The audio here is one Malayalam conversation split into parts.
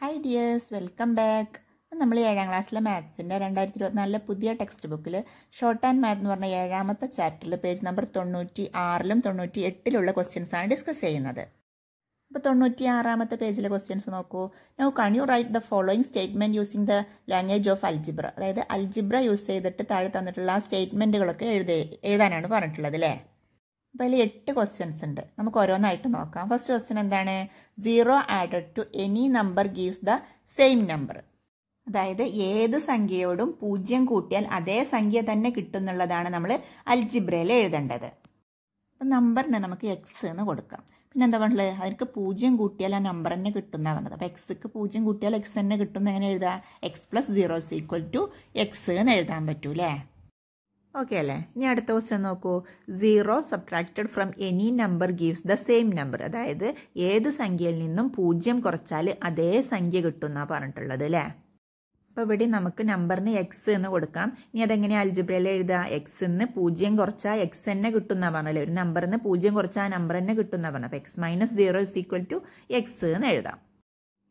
ഹായ് ഡിയേഴ്സ് വെൽക്കം ബാക്ക് നമ്മൾ ഏഴാം ക്ലാസ്സിലെ മാത്സിൻ്റെ രണ്ടായിരത്തി ഇരുപത്തിനാലിലെ പുതിയ ടെക്സ്റ്റ് ബുക്കിൽ ഷോർട്ട് ആൻഡ് മാത്ത് എന്ന് പറഞ്ഞ ഏഴാമത്തെ ചാപ്റ്ററിൽ പേജ് നമ്പർ തൊണ്ണൂറ്റി ആറിലും തൊണ്ണൂറ്റി എട്ടിലുള്ള ക്വസ്റ്റ്യൻസാണ് ഡിസ്കസ് ചെയ്യുന്നത് അപ്പോൾ തൊണ്ണൂറ്റി ആറാമത്തെ പേജിലെ ക്വസ്റ്റ്യൻസ് നോക്കൂ now can you write the following statement using the language of algebra അതായത് അൽജിബ്ര യൂസ് ചെയ്തിട്ട് താഴെ തന്നിട്ടുള്ള ആ സ്റ്റേറ്റ്മെൻറ്റുകളൊക്കെ എഴുതി എഴുതാനാണ് പറഞ്ഞിട്ടുള്ളത് അല്ലേ അപ്പോൾ അതിൽ എട്ട് ക്വസ്റ്റ്യൻസ് ഉണ്ട് നമുക്ക് ഓരോന്നായിട്ട് നോക്കാം ഫസ്റ്റ് ക്വസ്റ്റ്യൻ എന്താണ് zero added to any number gives the same number അതായത് ഏത് സംഖ്യയോടും പൂജ്യം കൂട്ടിയാൽ അതേ സംഖ്യ തന്നെ കിട്ടുന്നുള്ളതാണ് നമ്മൾ അൽജിബ്രയിൽ എഴുതേണ്ടത് അപ്പം നമ്പറിന് നമുക്ക് എക്സ് എന്ന് കൊടുക്കാം പിന്നെ എന്താ പറഞ്ഞത് അതിനക്ക് പൂജ്യം കൂട്ടിയാൽ ആ നമ്പർ തന്നെ കിട്ടുന്ന പറഞ്ഞത് അപ്പോൾ എക്സ്ക്ക് പൂജ്യം കൂട്ടിയാൽ എക്സ് തന്നെ കിട്ടുന്ന എങ്ങനെ എഴുതാം x plus zero equal to x എന്ന് എഴുതാൻ പറ്റൂലേ ഓക്കെ അല്ലേ ഇനി അടുത്ത ക്വസ്റ്റ്യൻ നോക്കൂ zero subtracted from any number gives the same number അതായത് ഏത് സംഖ്യയിൽ നിന്നും പൂജ്യം കുറച്ചാൽ അതേ സംഖ്യ കിട്ടുന്ന പറഞ്ഞിട്ടുള്ളത് അല്ലേ അപ്പോൾ ഇവിടെ നമുക്ക് നമ്പറിന് എക്സ് എന്ന് കൊടുക്കാം ഇനി അതെങ്ങനെയാണ് അൽജിബ്രയിൽ എഴുതുക എന്ന് പൂജ്യം കുറച്ചാൽ എക്സ് തന്നെ കിട്ടുന്ന പറഞ്ഞല്ലേ ഒരു നമ്പറിന് പൂജ്യം കുറച്ചാൽ നമ്പർ തന്നെ കിട്ടുന്ന പറഞ്ഞു അപ്പോൾ x minus zero is equal to x എന്ന് എഴുതാം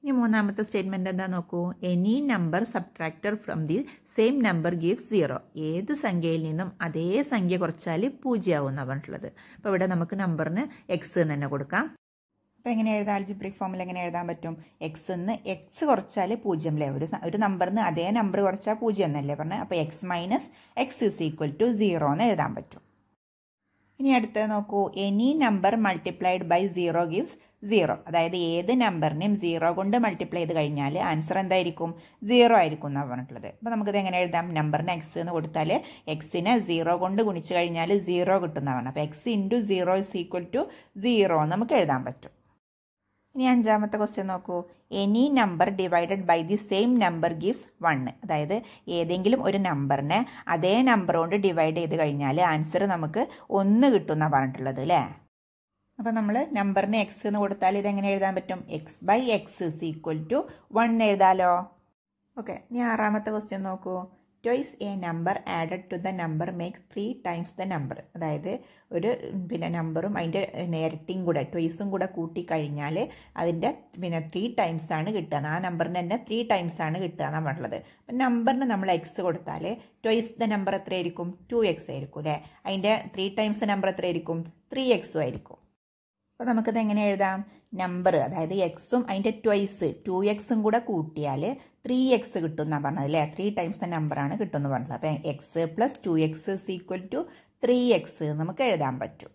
ഇനി മൂന്നാമത്തെ സ്റ്റേറ്റ്മെൻറ്റ് എന്താ നോക്കൂ any number subtracted from the same number give zero ഏത് സംഖ്യയിൽ നിന്നും അതേ സംഖ്യ കുറച്ചാൽ പൂജ്യമാവും എന്നാണ് പറഞ്ഞിട്ടുള്ളത് അപ്പോൾ ഇവിടെ നമുക്ക് നമ്പറിന് എക്സ് എന്ന് തന്നെ കൊടുക്കാം അപ്പോൾ എങ്ങനെ എഴുതാം ജിബ്രിക് ഫോമിൽ എങ്ങനെ എഴുതാൻ പറ്റും എക്സ് എന്ന് എക്സ് കുറച്ചാൽ പൂജ്യം അല്ലേ ഒരു ഒരു നമ്പറിന് അതേ നമ്പർ കുറച്ചാൽ പൂജ്യം എന്നല്ലേ പറഞ്ഞത് അപ്പോൾ x minus x is equal to zero എന്ന് എഴുതാൻ പറ്റും ഇനി അടുത്തത് നോക്കൂ any number multiplied by zero gives zero അതായത് ഏത് നമ്പറിനെയും സീറോ കൊണ്ട് മൾട്ടിപ്ലൈ ചെയ്ത് കഴിഞ്ഞാൽ ആൻസർ എന്തായിരിക്കും സീറോ ആയിരിക്കും എന്നാണ് പറഞ്ഞിട്ടുള്ളത് അപ്പോൾ നമുക്കിത് എങ്ങനെ എഴുതാം നമ്പറിന് എക്സ് എന്ന് കൊടുത്താൽ എക്സിനെ സീറോ കൊണ്ട് ഗുണിച്ച് കഴിഞ്ഞാൽ സീറോ കിട്ടുന്നതാണ് അപ്പോൾ x into zero is equal to zero നമുക്ക് എഴുതാൻ പറ്റും ഇനി അഞ്ചാമത്തെ ക്വസ്റ്റ്യൻ നോക്കൂ any number divided by the same number gives one അതായത് ഏതെങ്കിലും ഒരു നമ്പറിനെ അതേ നമ്പർ കൊണ്ട് ഡിവൈഡ് ചെയ്ത് കഴിഞ്ഞാൽ ആൻസർ നമുക്ക് ഒന്ന് എന്നാണ് പറഞ്ഞിട്ടുള്ളത് അല്ലേ അപ്പോൾ നമ്മൾ നമ്പറിന് എക്സ് എന്ന് കൊടുത്താൽ ഇതെങ്ങനെ എഴുതാൻ പറ്റും x by x is equal to one എഴുതാലോ ഓക്കെ ഇനി ആറാമത്തെ ക്വസ്റ്റ്യൻ നോക്കൂ twice a number added to the number makes three times the number അതായത് ഒരു പിന്നെ നമ്പറും അതിൻ്റെ നേരട്ടിയും കൂടെ ട്വൈസും കൂടെ കൂട്ടിക്കഴിഞ്ഞാൽ അതിൻ്റെ പിന്നെ ത്രീ ടൈംസ് ആണ് കിട്ടുക ആ നമ്പറിന് തന്നെ ത്രീ ടൈംസ് ആണ് കിട്ടുക പറഞ്ഞത് അപ്പം നമ്പറിന് നമ്മൾ എക്സ് കൊടുത്താൽ ട്വൈസ് ദ നമ്പർ എത്രയായിരിക്കും ടു എക്സ് ആയിരിക്കും അല്ലേ അതിൻ്റെ ത്രീ ടൈംസ് നമ്പർ എത്രയായിരിക്കും ത്രീ എക്സും ആയിരിക്കും അപ്പോൾ നമുക്കത് എങ്ങനെ എഴുതാം നമ്പർ അതായത് എക്സും അതിൻ്റെ ട്വൈസ് ടു എക്സും കൂടെ കൂട്ടിയാൽ ത്രീ എക്സ് എന്നാണ് പറഞ്ഞത് അല്ലേ ത്രീ ടൈംസ് നമ്പറാണ് കിട്ടുമെന്ന് പറഞ്ഞത് അപ്പം x plus two x is equal to three x നമുക്ക് എഴുതാൻ പറ്റും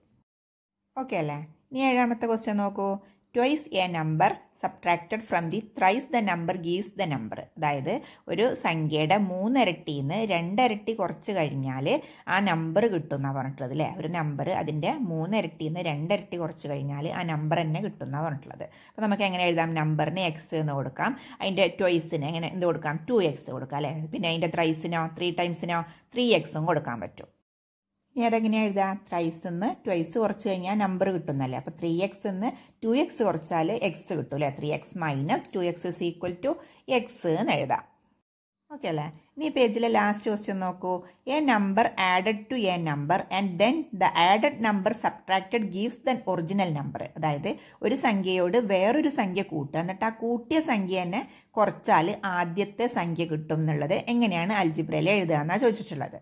ഓക്കെ അല്ലേ ഇനി ഏഴാമത്തെ ക്വസ്റ്റ്യൻ നോക്കൂ twice a number subtracted from the thrice the number gives the number അതായത് ഒരു സംഖ്യയുടെ മൂന്നിരട്ടിയിൽ നിന്ന് രണ്ടിരട്ടി കുറച്ച് കഴിഞ്ഞാൽ ആ നമ്പർ കിട്ടുമെന്നാണ് പറഞ്ഞിട്ടുള്ളത് അല്ലേ ഒരു നമ്പർ അതിൻ്റെ മൂന്നിരട്ടിയിൽ നിന്ന് രണ്ടിരട്ടി കുറച്ച് കഴിഞ്ഞാൽ ആ നമ്പർ തന്നെ കിട്ടുമെന്നാണ് പറഞ്ഞിട്ടുള്ളത് അപ്പോൾ നമുക്ക് എങ്ങനെ എഴുതാം നമ്പറിന് എക്സ് എന്ന് കൊടുക്കാം അതിൻ്റെ ട്വൈസിന് എങ്ങനെ എന്ത് കൊടുക്കാം ടു എക്സ് കൊടുക്കാം അല്ലേ പിന്നെ അതിൻ്റെ ത്രൈസിനോ ത്രീ ടൈംസിനോ ത്രീ എക്സും കൊടുക്കാൻ പറ്റും ഇനി അതെങ്ങനെയാണ് എഴുതുക ത്രൈസ് എന്ന് ട്വൈസ് കുറച്ച് കഴിഞ്ഞാൽ നമ്പർ കിട്ടുന്നല്ലേ അപ്പോൾ ത്രീ എക്സ് എന്ന് ടു എക്സ് കുറച്ചാൽ എക്സ് കിട്ടും അല്ലേ three x minus two x is equal to x എന്ന് എഴുതാം ഓക്കെ അല്ലേ ഇനി ഈ പേജിലെ ലാസ്റ്റ് ക്വസ്റ്റ്യൻ നോക്കൂ a number added to a number and then the added number subtracted gives the original number അതായത് ഒരു സംഖ്യയോട് വേറൊരു സംഖ്യ കൂട്ടുക എന്നിട്ട് ആ കൂട്ടിയ സംഖ്യ തന്നെ കുറച്ചാൽ ആദ്യത്തെ സംഖ്യ കിട്ടും എന്നുള്ളത് എങ്ങനെയാണ് അൽജിബ്രയിൽ എഴുതുക എന്നാണ് ചോദിച്ചിട്ടുള്ളത്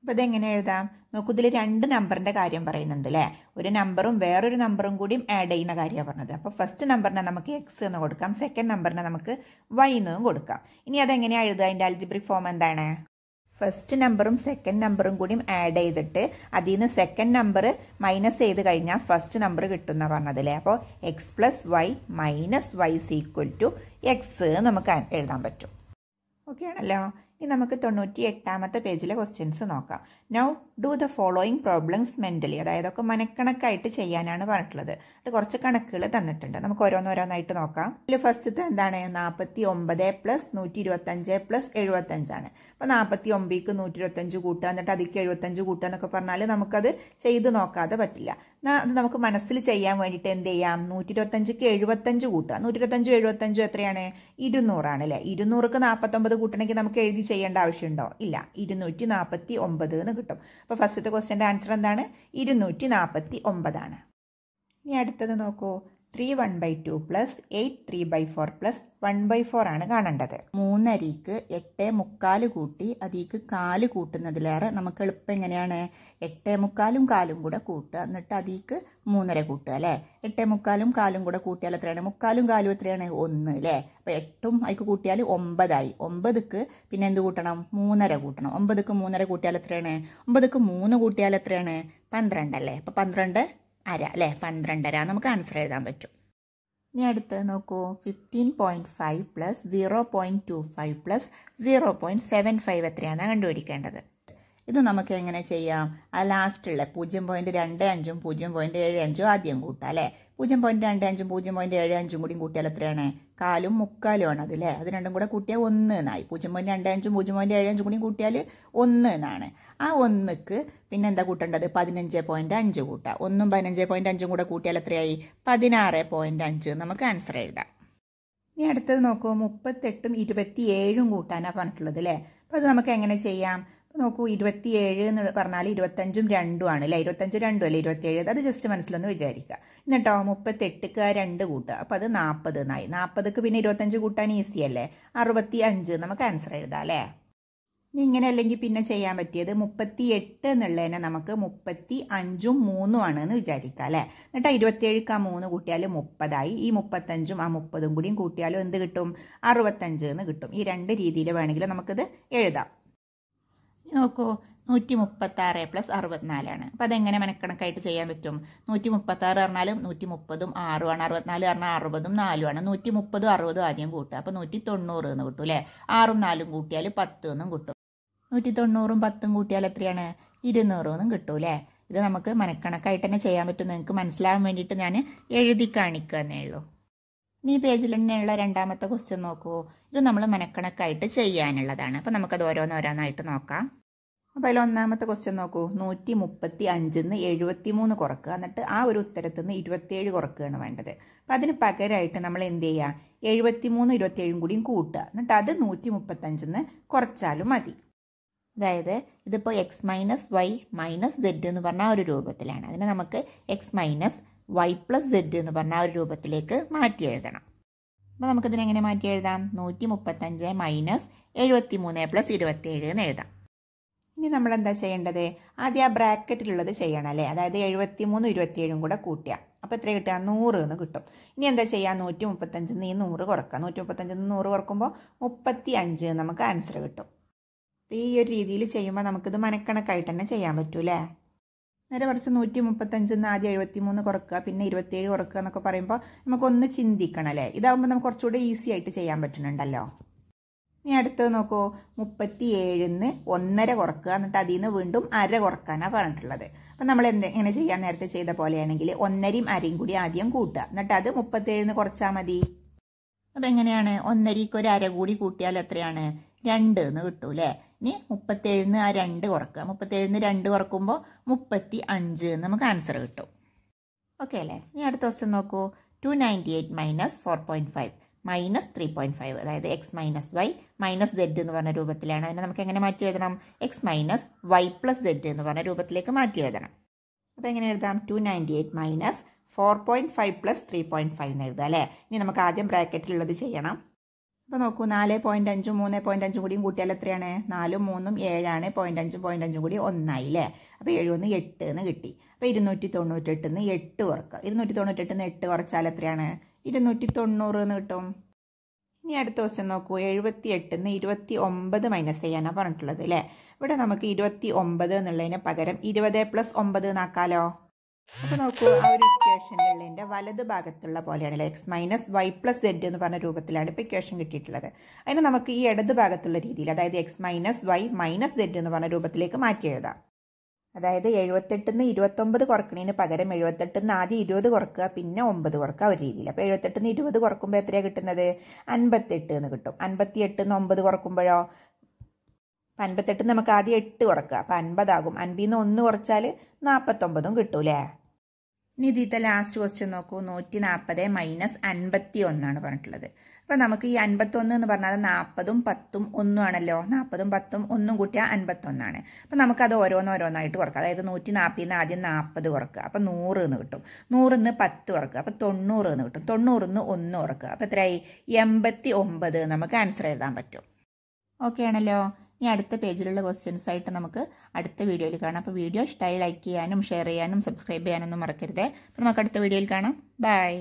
അപ്പോൾ ഇതെങ്ങനെ എഴുതാം നോക്കൂ ഇതിൽ രണ്ട് നമ്പറിൻ്റെ കാര്യം പറയുന്നുണ്ട് അല്ലേ ഒരു നമ്പറും വേറൊരു നമ്പറും കൂടിയും ആഡ് ചെയ്യുന്ന കാര്യമാണ് പറഞ്ഞത് അപ്പോൾ ഫസ്റ്റ് നമ്പറിനെ നമുക്ക് എക്സ് എന്ന് കൊടുക്കാം സെക്കൻഡ് നമ്പറിനെ നമുക്ക് വൈ എന്നും കൊടുക്കാം ഇനി അതെങ്ങനെയാണ് എഴുതുക അതിൻ്റെ അൽജിബ്രിക് ഫോം എന്താണ് ഫസ്റ്റ് നമ്പറും സെക്കൻഡ് നമ്പറും കൂടിയും ആഡ് ചെയ്തിട്ട് അതിൽ നിന്ന് സെക്കൻഡ് നമ്പർ മൈനസ് ചെയ്ത് കഴിഞ്ഞാൽ ഫസ്റ്റ് നമ്പർ കിട്ടുന്ന പറഞ്ഞതല്ലേ അപ്പോൾ x plus y minus y is equal to x നമുക്ക് എഴുതാൻ പറ്റും ഓക്കെ ആണല്ലോ ഇനി നമുക്ക് തൊണ്ണൂറ്റി എട്ടാമത്തെ പേജിലെ ക്വസ്റ്റ്യൻസ് നോക്കാം now do the following problems mentally അതായത് ഒക്കെ മനക്കണക്കായിട്ട് ചെയ്യാനാണ് പറഞ്ഞിട്ടുള്ളത് അത് കുറച്ച് കണക്കുകൾ തന്നിട്ടുണ്ട് നമുക്ക് ഓരോന്നോരോന്നായിട്ട് നോക്കാം ഇതിൽ ഫസ്റ്റത്തെ എന്താണ് നാൽപ്പത്തി ഒമ്പത് പ്ലസ് നൂറ്റി ഇരുപത്തഞ്ച് പ്ലസ് എഴുപത്തഞ്ചാണ് അപ്പോൾ നാൽപ്പത്തി ഒമ്പതിക്ക് നൂറ്റി ഇരുപത്തഞ്ച് കൂട്ടുക എന്നിട്ട് അതിക്ക് എഴുപത്തഞ്ച് കൂട്ടുക എന്നൊക്കെ പറഞ്ഞാൽ നമുക്കത് ചെയ്ത് നോക്കാതെ പറ്റില്ല അത് നമുക്ക് മനസ്സിൽ ചെയ്യാൻ വേണ്ടിയിട്ട് എന്ത് ചെയ്യാം നൂറ്റി ഇരുപത്തഞ്ചിക്ക് എഴുപത്തഞ്ച് കൂട്ടുക നൂറ്റി ഇരുപത്തഞ്ചും എഴുപത്തഞ്ചും എത്രയാണ് ഇരുന്നൂറാണ് അല്ലേ ഇരുന്നൂറുക്ക് നാൽപ്പത്തൊമ്പത് കൂട്ടണമെങ്കിൽ നമുക്ക് എഴുതി ചെയ്യേണ്ട ആവശ്യമുണ്ടോ ഇല്ല ഇരുന്നൂറ്റി നാൽപ്പത്തി ഒമ്പത് എന്ന് കിട്ടും അപ്പോൾ ഫസ്റ്റത്തെ ക്വസ്റ്റ്യൻ്റെ ആൻസർ എന്താണ് ഇരുന്നൂറ്റി നാൽപ്പത്തി ഒമ്പതാണ് ഇനി അടുത്തത് നോക്കൂ three one by two plus eight three by four plus one by four ആണ് കാണേണ്ടത് മൂന്നരിക്ക് എട്ട് മുക്കാൽ കൂട്ടി അതിക്ക് കാല് കൂട്ടുന്നതിലേറെ നമുക്ക് എളുപ്പം എങ്ങനെയാണ് എട്ട് മുക്കാലും കാലും കൂടെ കൂട്ടുക എന്നിട്ട് അതിക്ക് മൂന്നര കൂട്ടുക അല്ലേ എട്ട് മുക്കാലും കാലും കൂടെ കൂട്ടിയാൽ എത്രയാണ് മുക്കാലും കാലും എത്രയാണ് ഒന്ന് അല്ലേ അപ്പൊ എട്ടും അതിക്ക് കൂട്ടിയാൽ ഒമ്പതായി ഒമ്പതിക്ക് പിന്നെ എന്ത് കൂട്ടണം മൂന്നര കൂട്ടണം ഒമ്പതിക്ക് മൂന്നര കൂട്ടിയാൽ എത്രയാണ് ഒമ്പതിക്ക് മൂന്ന് കൂട്ടിയാൽ എത്രയാണ് പന്ത്രണ്ട് അല്ലേ അപ്പൊ പന്ത്രണ്ട് അര അല്ലെ പന്ത്രണ്ടര നമുക്ക് ആൻസർ എഴുതാൻ പറ്റും ഇനി അടുത്ത് നോക്കൂ fifteen point five plus zero point two five plus zero point seven five എത്രയാണെന്നാണ് കണ്ടുപിടിക്കേണ്ടത് ഇത് നമുക്ക് എങ്ങനെ ചെയ്യാം ആ ലാസ്റ്റുള്ള പൂജ്യം പോയിന്റ് രണ്ട് അഞ്ചും പൂജ്യം പോയിന്റ് ഏഴ് അഞ്ചും ആദ്യം കൂട്ടാം അല്ലേ പൂജ്യം പോയിന്റ് രണ്ട് അഞ്ചും പൂജ്യം പോയിന്റ് ഏഴ് അഞ്ചും കൂടി കൂട്ടിയാൽ എത്രയാണ് കാലും മുക്കാലും ആണ് അത് അല്ലേ അത് രണ്ടും കൂടെ കൂട്ടിയാൽ ഒന്ന് എന്നായി പൂജ്യം പോയിന്റ് രണ്ട് അഞ്ചും പൂജ്യം പോയിന്റ് ഏഴ് അഞ്ചും കൂടി കൂട്ടിയാൽ ഒന്ന് എന്നാണ് ആ ഒന്നിക്ക് പിന്നെ എന്താ കൂട്ടേണ്ടത് പതിനഞ്ച് പോയിന്റ് അഞ്ച് കൂട്ടാം ഒന്നും പതിനഞ്ച് പോയിന്റ് അഞ്ചും കൂടെ കൂട്ടിയാൽ എത്രയായി പതിനാറ് പോയിന്റ് അഞ്ച് നമുക്ക് ആൻസർ എഴുതാം ഇനി അടുത്തത് നോക്കുമ്പോൾ മുപ്പത്തെട്ടും ഇരുപത്തിയേഴും കൂട്ടാനാണ് പറഞ്ഞിട്ടുള്ളത് അല്ലേ അപ്പം അത് നമുക്ക് എങ്ങനെ ചെയ്യാം നോക്കൂ ഇരുപത്തിയേഴ് എന്ന് പറഞ്ഞാൽ ഇരുപത്തഞ്ചും രണ്ടും ആണ് അല്ലേ ഇരുപത്തഞ്ചും രണ്ടും അല്ലേ ഇരുപത്തിയേഴ് അത് ജസ്റ്റ് മനസ്സിലൊന്ന് വിചാരിക്കുക എന്നിട്ടോ മുപ്പത്തെട്ടിക്ക് രണ്ട് കൂട്ടുക അപ്പോൾ അത് നാൽപ്പത് എന്നായി നാൽപ്പതുക്ക് പിന്നെ ഇരുപത്തഞ്ച് കൂട്ടാൻ ഈസി അല്ലേ അറുപത്തി അഞ്ച് നമുക്ക് ആൻസർ എഴുതാം അല്ലേ ഇങ്ങനെ അല്ലെങ്കിൽ പിന്നെ ചെയ്യാൻ പറ്റിയത് മുപ്പത്തി എട്ട് എന്നുള്ളതിനെ നമുക്ക് മുപ്പത്തി അഞ്ചും മൂന്നും ആണ് എന്ന് വിചാരിക്കുക അല്ലേ എന്നിട്ട് ആ ഇരുപത്തിയേഴുക്ക് ആ മൂന്ന് കൂട്ടിയാൽ മുപ്പതായി ഈ മുപ്പത്തഞ്ചും ആ മുപ്പതും കൂടിയും കൂട്ടിയാലും എന്ത് കിട്ടും അറുപത്തഞ്ച് എന്ന് കിട്ടും ഈ രണ്ട് രീതിയിൽ വേണമെങ്കിൽ നമുക്കിത് എഴുതാം നോക്കൂ നൂറ്റി മുപ്പത്തി ആറ് പ്ലസ് അറുപത്തിനാലാണ് അപ്പം അതെങ്ങനെ മനക്കണക്കായിട്ട് ചെയ്യാൻ പറ്റും നൂറ്റി മുപ്പത്തി ആറ് പറഞ്ഞാലും നൂറ്റി മുപ്പതും ആറുമാണ് അറുപത്തിനാല് പറഞ്ഞാൽ അറുപതും നാലുമാണ് നൂറ്റി മുപ്പതും അറുപതും ആദ്യം കൂട്ടുക അപ്പം നൂറ്റി തൊണ്ണൂറ് എന്ന് കിട്ടും അല്ലേ ആറും നാലും കൂട്ടിയാൽ പത്ത് എന്നും കിട്ടും നൂറ്റി തൊണ്ണൂറും പത്തും കൂട്ടിയാൽ എത്രയാണ് ഇരുന്നൂറ് എന്നും കിട്ടും അല്ലേ ഇത് നമുക്ക് മനക്കണക്കായിട്ട് തന്നെ ചെയ്യാൻ പറ്റും നിങ്ങൾക്ക് മനസ്സിലാവാൻ വേണ്ടിയിട്ട് ഞാൻ എഴുതി കാണിക്കുക തന്നെ ഉള്ളൂ ഈ പേജിൽ തന്നെയുള്ള രണ്ടാമത്തെ ക്വസ്റ്റ്യൻ നോക്കൂ ഇത് നമ്മൾ മനക്കണക്കായിട്ട് ചെയ്യാനുള്ളതാണ് അപ്പം നമുക്കത് ഓരോന്നോരോന്നായിട്ട് നോക്കാം അപ്പോൾ അതിൽ ഒന്നാമത്തെ ക്വസ്റ്റ്യൻ നോക്കൂ നൂറ്റി മുപ്പത്തി അഞ്ചിൽ നിന്ന് എഴുപത്തി മൂന്ന് കുറക്കുക എന്നിട്ട് ആ ഒരു ഉത്തരത്തിൽ നിന്ന് ഇരുപത്തിയേഴ് കുറക്കുകയാണ് വേണ്ടത് അപ്പം അതിന് പകരമായിട്ട് നമ്മൾ എന്ത് ചെയ്യുക എഴുപത്തി മൂന്ന് ഇരുപത്തിയേഴും കൂടിയും കൂട്ടുക എന്നിട്ട് അത് നൂറ്റി മുപ്പത്തഞ്ചിൽ നിന്ന് കുറച്ചാലും മതി അതായത് ഇതിപ്പോൾ x minus y minus z എന്ന് പറഞ്ഞ ആ ഒരു രൂപത്തിലാണ് അതിനെ നമുക്ക് x minus y plus z എന്ന് പറഞ്ഞ ആ ഒരു രൂപത്തിലേക്ക് മാറ്റി എഴുതണം അപ്പോൾ നമുക്കിതിനെങ്ങനെ മാറ്റി എഴുതാം നൂറ്റി മുപ്പത്തഞ്ച് മൈനസ് എഴുപത്തി മൂന്ന് പ്ലസ് ഇരുപത്തി ഏഴ് എന്ന് എഴുതാം ഇനി നമ്മൾ എന്താ ചെയ്യേണ്ടത് ആദ്യം ആ ബ്രാക്കറ്റിലുള്ളത് ചെയ്യണം അല്ലേ അതായത് എഴുപത്തി മൂന്ന് ഇരുപത്തിയേഴും കൂടെ കൂട്ടിയ അപ്പോൾ എത്ര കിട്ടുക നൂറ് എന്ന് കിട്ടും ഇനി എന്താ ചെയ്യുക നൂറ്റി മുപ്പത്തഞ്ചിൽ നിന്ന് ഈ നൂറ് കുറക്കുക നൂറ്റി മുപ്പത്തഞ്ചിൽ നിന്ന് നൂറ് കുറക്കുമ്പോൾ മുപ്പത്തി അഞ്ച് നമുക്ക് ആൻസർ കിട്ടും ഈ ഒരു രീതിയിൽ ചെയ്യുമ്പോൾ നമുക്കിത് മനക്കണക്കായിട്ട് തന്നെ ചെയ്യാൻ അല്ലേ നേരെ കുറച്ച് നൂറ്റി മുപ്പത്തഞ്ചിൽ നിന്ന് ആദ്യം എഴുപത്തി മൂന്ന് കുറക്കുക പിന്നെ ഇരുപത്തിയേഴ് കുറക്കുക എന്നൊക്കെ പറയുമ്പോൾ നമുക്കൊന്ന് ചിന്തിക്കണം അല്ലേ ഇതാകുമ്പോൾ നമുക്ക് കുറച്ചുകൂടെ ഈസി ആയിട്ട് ചെയ്യാൻ പറ്റുന്നുണ്ടല്ലോ ഇനി അടുത്തത് നോക്കൂ മുപ്പത്തി ഏഴിന്ന് ഒന്നര കുറക്കുക എന്നിട്ട് അതിൽ നിന്ന് വീണ്ടും അര കുറക്കാനാണ് പറഞ്ഞിട്ടുള്ളത് അപ്പം നമ്മൾ എന്ത് എങ്ങനെ ചെയ്യാൻ നേരത്തെ ചെയ്ത പോലെയാണെങ്കിൽ ഒന്നരയും അരയും കൂടി ആദ്യം കൂട്ടുക എന്നിട്ട് അത് മുപ്പത്തേഴിന്ന് കുറച്ചാൽ മതി അപ്പം എങ്ങനെയാണ് ഒന്നരയ്ക്ക് ഒരു അര കൂടി കൂട്ടിയാൽ എത്രയാണ് രണ്ട് എന്ന് കിട്ടും അല്ലേ ഇനി മുപ്പത്തേഴിന്ന് ആ രണ്ട് കുറക്കുക മുപ്പത്തേഴിന്ന് രണ്ട് കുറക്കുമ്പോൾ മുപ്പത്തി അഞ്ച് എന്ന് നമുക്ക് ആൻസർ കിട്ടും ഓക്കെ അല്ലേ ഇനി അടുത്ത ദിവസം നോക്കൂ two ninety eight minus four point five minus three point five അതായത് x minus y minus z എന്ന് പറഞ്ഞ രൂപത്തിലാണ് അതിനെ നമുക്ക് എങ്ങനെ മാറ്റി എഴുതണം x minus y plus z എന്ന് പറഞ്ഞ രൂപത്തിലേക്ക് മാറ്റി എഴുതണം അപ്പോൾ എങ്ങനെ എഴുതാം two ninety eight minus four point five plus three point five എന്ന് എഴുതാം അല്ലേ ഇനി നമുക്ക് ആദ്യം ബ്രാക്കറ്റിലുള്ളത് ചെയ്യണം അപ്പോൾ നോക്കൂ നാല് പോയിൻറ്റ് അഞ്ചും മൂന്ന് പോയിൻറ്റ് അഞ്ചും കൂടിയും കൂട്ടിയാൽ എത്രയാണ് നാലും മൂന്നും ഏഴാണ് പോയിൻറ്റ് അഞ്ചും പോയിൻറ്റ് അഞ്ചും കൂടി ഒന്നായി അല്ലേ അപ്പോൾ ഒന്ന് എട്ട് എന്ന് കിട്ടി അപ്പോൾ ഇരുന്നൂറ്റി തൊണ്ണൂറ്റെട്ടിൽ നിന്ന് എട്ട് കുറക്കുക ഇരുന്നൂറ്റി തൊണ്ണൂറ്റെട്ടിൽ നിന്ന് എട്ട് കുറച്ചാൽ എത്രയാണ് ഇരുന്നൂറ്റി തൊണ്ണൂറ് എന്ന് കിട്ടും ഇനി അടുത്ത ദിവസം നോക്കൂ എഴുപത്തി എട്ട് എന്ന് ഇരുപത്തി ഒമ്പത് മൈനസ് ചെയ്യാനാണ് പറഞ്ഞിട്ടുള്ളത് അല്ലേ ഇവിടെ നമുക്ക് ഇരുപത്തി ഒമ്പത് എന്നുള്ളതിന് പകരം ഇരുപത് പ്ലസ് ഒമ്പത് എന്നാക്കാലോ അപ്പോൾ നോക്കൂ ആ ഒരു ഇക്വേഷനിലുള്ളതിൻ്റെ വലത് ഭാഗത്തുള്ള പോലെയാണല്ലോ x minus y plus z എന്ന് പറഞ്ഞ രൂപത്തിലാണ് ഇപ്പോൾ ഇക്വേഷൻ കിട്ടിയിട്ടുള്ളത് അതിന് നമുക്ക് ഈ ഇടത് ഭാഗത്തുള്ള രീതിയിൽ അതായത് x minus y minus z എന്ന് പറഞ്ഞ രൂപത്തിലേക്ക് മാറ്റി എഴുതാം അതായത് എഴുപത്തെട്ടിൽ നിന്ന് ഇരുപത്തൊമ്പത് കുറക്കണതിന് പകരം എഴുപത്തെട്ടിൽ നിന്ന് ആദ്യം ഇരുപത് കുറക്കുക പിന്നെ ഒമ്പത് കുറക്കുക ഒരു രീതിയിൽ അപ്പോൾ എഴുപത്തെട്ടിൽ നിന്ന് ഇരുപത് കുറക്കുമ്പോൾ എത്രയാണ് കിട്ടുന്നത് അൻപത്തെട്ട് എന്ന് കിട്ടും അൻപത്തി നിന്ന് ഒമ്പത് കുറക്കുമ്പോഴോ അൻപത്തെട്ട് നമുക്ക് ആദ്യം എട്ട് കുറക്കുക അപ്പം അൻപതാകും അൻപതിൽ നിന്ന് ഒന്ന് കുറച്ചാൽ നാൽപ്പത്തൊമ്പതും കിട്ടും അല്ലേ ഇനി ഇതിൽ ലാസ്റ്റ് ക്വസ്റ്റ്യൻ നോക്കൂ നൂറ്റി നാൽപ്പത് മൈനസ് അൻപത്തി ഒന്നാണ് പറഞ്ഞിട്ടുള്ളത് അപ്പം നമുക്ക് ഈ അൻപത്തൊന്ന് എന്ന് പറഞ്ഞാൽ നാൽപ്പതും പത്തും ഒന്നും ആണല്ലോ നാൽപ്പതും പത്തും ഒന്നും കൂട്ടിയാൽ അൻപത്തൊന്നാണ് അപ്പം നമുക്കത് ഓരോന്നോരോന്നായിട്ട് കുറക്കാം അതായത് നൂറ്റി നാൽപ്പതിൽ നിന്ന് ആദ്യം നാൽപ്പത് കുറക്കുക അപ്പം നൂറ് എന്ന് കിട്ടും നൂറിൽ നിന്ന് പത്ത് കുറക്കുക അപ്പം തൊണ്ണൂറ് എന്ന് കിട്ടും തൊണ്ണൂറിൽ നിന്ന് ഒന്ന് കുറക്കുക അപ്പം എത്രയായി എൺപത്തി ഒമ്പത് നമുക്ക് ആൻസർ എഴുതാൻ പറ്റും ഓക്കെ ആണല്ലോ ഇനി അടുത്ത പേജിലുള്ള ക്വസ്റ്റ്യൻസ് ആയിട്ട് നമുക്ക് അടുത്ത വീഡിയോയിൽ കാണാം അപ്പോൾ വീഡിയോ ഇഷ്ടമായി ലൈക്ക് ചെയ്യാനും ഷെയർ ചെയ്യാനും സബ്സ്ക്രൈബ് ചെയ്യാനൊന്നും മറക്കരുത് അപ്പോൾ നമുക്ക് അടുത്ത വീഡിയോയിൽ കാണാം ബൈ